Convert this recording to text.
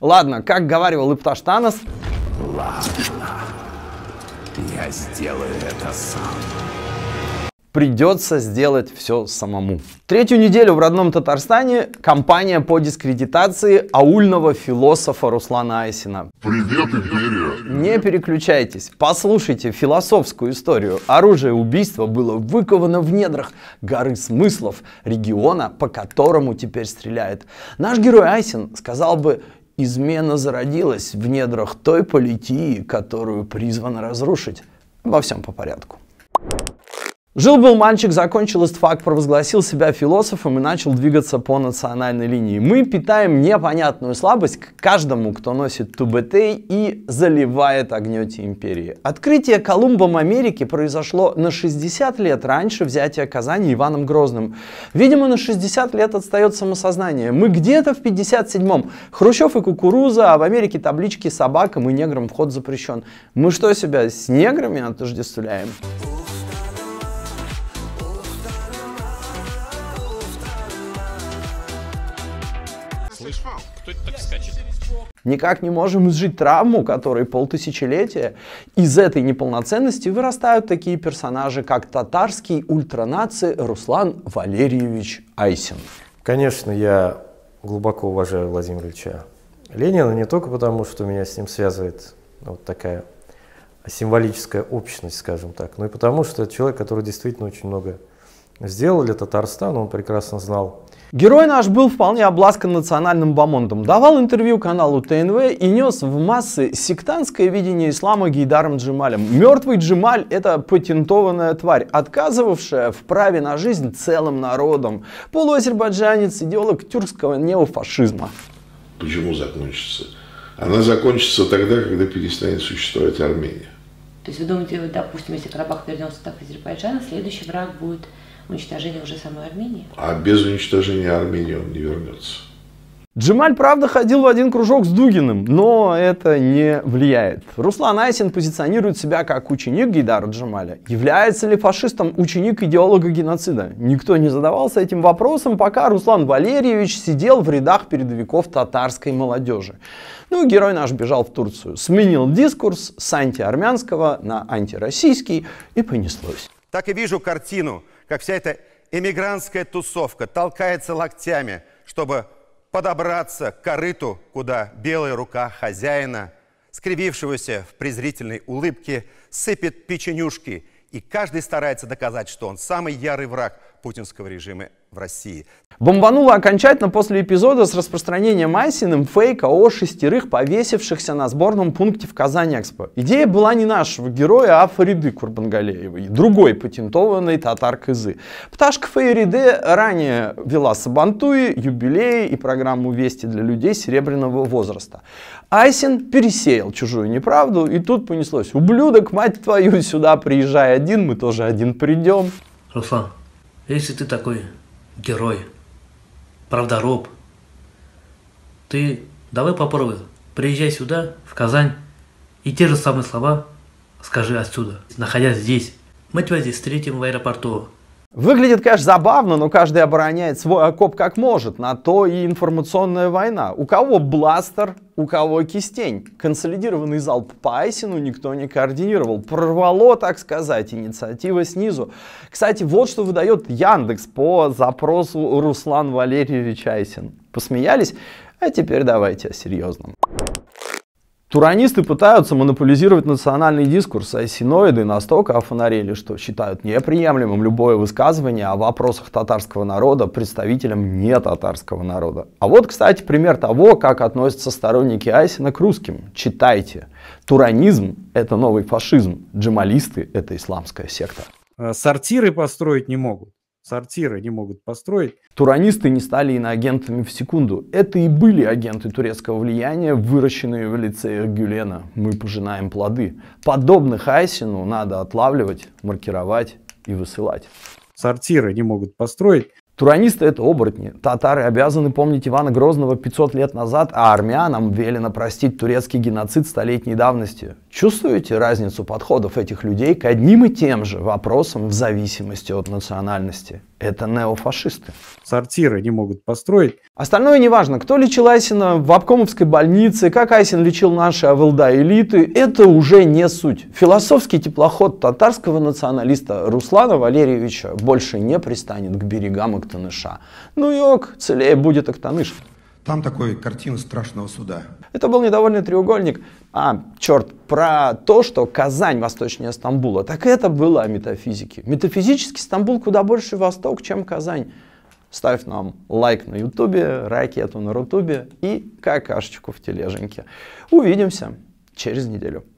Ладно, как говаривал Ипташтанос... Ладно, я сделаю это сам придется сделать все самому. Третью неделю в родном Татарстане компания по дискредитации аульного философа Руслана Айсина. Привет, Империя! Не переключайтесь, послушайте философскую историю. Оружие убийства было выковано в недрах горы смыслов региона, по которому теперь стреляет. Наш герой Айсин сказал бы измена зародилась в недрах той политии, которую призван разрушить. Во всем по порядку. Жил-был мальчик, закончил истфак, провозгласил себя философом и начал двигаться по национальной линии. Мы питаем непонятную слабость к каждому, кто носит тубетей и заливает огнете империи. Открытие Колумбом Америки произошло на 60 лет раньше взятия Казани Иваном Грозным. Видимо, на 60 лет отстает самосознание. Мы где-то в 57-м. Хрущев и кукуруза, а в Америке таблички собакам и неграм вход запрещен. Мы что, себя с неграми отождествляем? слышал. Кто это так скачет? Никак не можем изжить травму, которой полтысячелетия. Из этой неполноценности вырастают такие персонажи, как татарский ультранаци Руслан Валерьевич Айсин. Конечно, я глубоко уважаю Владимира Ильича Ленина, не только потому, что меня с ним связывает вот такая символическая общность, скажем так, но и потому, что это человек, который действительно очень много сделали Татарстан, он прекрасно знал. Герой наш был вполне обласкан национальным бомондом, давал интервью каналу ТНВ и нес в массы сектантское видение ислама Гейдаром Джемалем. Мертвый Джемаль – это патентованная тварь, отказывавшая в праве на жизнь целым народом. Полуазербайджанец, идеолог тюркского неофашизма. Почему закончится? Она закончится тогда, когда перестанет существовать Армения. То есть вы думаете, допустим, если Карабах вернется так в Азербайджан, следующий враг будет Уничтожение уже самой Армении. А без уничтожения Армении он не вернется. Джемаль, правда, ходил в один кружок с Дугиным, но это не влияет. Руслан Айсин позиционирует себя как ученик Гейдара Джемаля. Является ли фашистом ученик идеолога геноцида? Никто не задавался этим вопросом, пока Руслан Валерьевич сидел в рядах передовиков татарской молодежи. Ну, герой наш бежал в Турцию, сменил дискурс с антиармянского на антироссийский и понеслось. Так и вижу картину, как вся эта эмигрантская тусовка толкается локтями, чтобы подобраться к корыту, куда белая рука хозяина, скривившегося в презрительной улыбке, сыпет печенюшки, и каждый старается доказать, что он самый ярый враг путинского режима в России. Бомбануло окончательно после эпизода с распространением Айсиным фейка о шестерых повесившихся на сборном пункте в Казань-Экспо. Идея была не нашего героя, а Фариды Курбангалеевой, другой патентованной татар-кызы. Пташка Фариде ранее вела сабантуи, юбилеи и программу «Вести для людей серебряного возраста». Айсин пересеял чужую неправду, и тут понеслось. Ублюдок, мать твою, сюда приезжай один, мы тоже один придем. Руслан, если ты такой герой, правда роб. Ты давай попробуй, приезжай сюда, в Казань, и те же самые слова скажи отсюда, находясь здесь. Мы тебя здесь встретим в аэропорту, Выглядит, конечно, забавно, но каждый обороняет свой окоп как может. На то и информационная война. У кого бластер, у кого кистень. Консолидированный залп по Айсину никто не координировал. Прорвало, так сказать, инициатива снизу. Кстати, вот что выдает Яндекс по запросу Руслан Валерьевич Айсин. Посмеялись? А теперь давайте о серьезном. Туранисты пытаются монополизировать национальный дискурс, а синоиды настолько офонарели, что считают неприемлемым любое высказывание о вопросах татарского народа представителям не татарского народа. А вот, кстати, пример того, как относятся сторонники Айсина к русским. Читайте. Туранизм – это новый фашизм, Джемалисты – это исламская секта. Э, сортиры построить не могут сортиры не могут построить. Туранисты не стали иноагентами в секунду. Это и были агенты турецкого влияния, выращенные в лице Гюлена. Мы пожинаем плоды. Подобных Айсину надо отлавливать, маркировать и высылать. Сортиры не могут построить. Туранисты это оборотни. Татары обязаны помнить Ивана Грозного 500 лет назад, а армянам велено простить турецкий геноцид столетней давности. Чувствуете разницу подходов этих людей к одним и тем же вопросам в зависимости от национальности? Это неофашисты. Сортиры не могут построить. Остальное неважно, кто лечил Айсина в обкомовской больнице, как Айсин лечил наши Авелда элиты, это уже не суть. Философский теплоход татарского националиста Руслана Валерьевича больше не пристанет к берегам Октября. Актаныша. А. Ну и ок, целее будет Актаныш. Там такой картина страшного суда. Это был недовольный треугольник. А, черт, про то, что Казань восточнее Стамбула. Так это было о метафизике. Метафизически Стамбул куда больше восток, чем Казань. Ставь нам лайк на ютубе, ракету на рутубе и какашечку в тележеньке. Увидимся через неделю.